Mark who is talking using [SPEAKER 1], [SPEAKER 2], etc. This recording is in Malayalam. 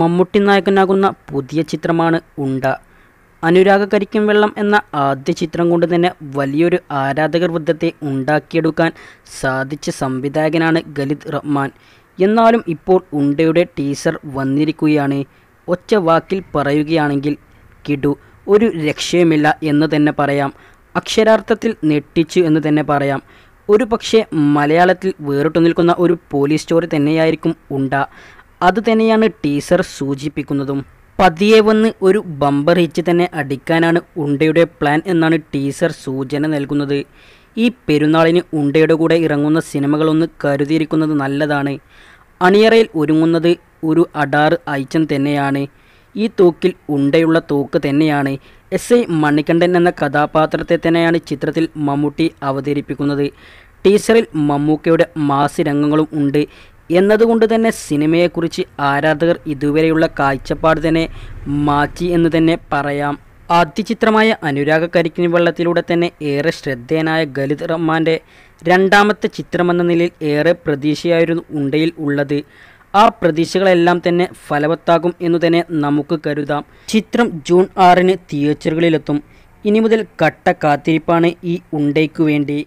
[SPEAKER 1] മമ്മൂട്ടി നായകനാകുന്ന പുതിയ ചിത്രമാണ് ഉണ്ട അനുരാഗ കരിക്കും വെള്ളം എന്ന ആദ്യ ചിത്രം കൊണ്ട് തന്നെ വലിയൊരു ആരാധകർ വൃദ്ധത്തെ ഉണ്ടാക്കിയെടുക്കാൻ സാധിച്ച സംവിധായകനാണ് ഗലിത് റഹ്മാൻ എന്നാലും ഇപ്പോൾ ഉണ്ടയുടെ ടീസർ വന്നിരിക്കുകയാണ് ഒച്ച വാക്കിൽ പറയുകയാണെങ്കിൽ കിടു ഒരു രക്ഷയുമില്ല എന്ന് തന്നെ പറയാം അക്ഷരാർത്ഥത്തിൽ നെട്ടിച്ചു എന്ന് തന്നെ പറയാം ഒരു പക്ഷേ മലയാളത്തിൽ വേറിട്ടു നിൽക്കുന്ന ഒരു പോലീസ് സ്റ്റോറി തന്നെയായിരിക്കും ഉണ്ട അതുതന്നെയാണ് ടീസർ സൂചിപ്പിക്കുന്നതും പതിയെ വന്ന് ഒരു ബമ്പർ ഹിറ്റ് തന്നെ അടിക്കാനാണ് ഉണ്ടയുടെ പ്ലാൻ എന്നാണ് ടീസർ സൂചന നൽകുന്നത് ഈ പെരുന്നാളിന് ഉണ്ടയുടെ കൂടെ ഇറങ്ങുന്ന സിനിമകളൊന്ന് കരുതിയിരിക്കുന്നത് നല്ലതാണ് അണിയറയിൽ ഒരുങ്ങുന്നത് ഒരു അടാറ് ഐറ്റം തന്നെയാണ് ഈ തോക്കിൽ ഉണ്ടയുള്ള തോക്ക് തന്നെയാണ് എസ് ഐ മണികണ്ഠൻ എന്ന കഥാപാത്രത്തെ തന്നെയാണ് ചിത്രത്തിൽ മമ്മൂട്ടി അവതരിപ്പിക്കുന്നത് ടീസറിൽ മമ്മൂക്കയുടെ മാസ് രംഗങ്ങളും ഉണ്ട് എന്നതുകൊണ്ട് തന്നെ സിനിമയെക്കുറിച്ച് ആരാധകർ ഇതുവരെയുള്ള കാഴ്ചപ്പാട് തന്നെ മാറ്റി എന്ന് തന്നെ പറയാം ആദ്യ ചിത്രമായ അനുരാഗ കരിക്കിൻ വെള്ളത്തിലൂടെ തന്നെ ഏറെ ശ്രദ്ധേയനായ ഗലിത് റഹ്മാൻ്റെ രണ്ടാമത്തെ ചിത്രമെന്ന നിലയിൽ ഏറെ പ്രതീക്ഷയായിരുന്നു ഉണ്ടയിൽ ഉള്ളത് ആ പ്രതീക്ഷകളെല്ലാം തന്നെ ഫലവത്താകും എന്നു തന്നെ നമുക്ക് കരുതാം ചിത്രം ജൂൺ ആറിന് തിയേറ്ററുകളിലെത്തും ഇനി മുതൽ കട്ട കാത്തിരിപ്പാണ് ഈ ഉണ്ടയ്ക്കു വേണ്ടി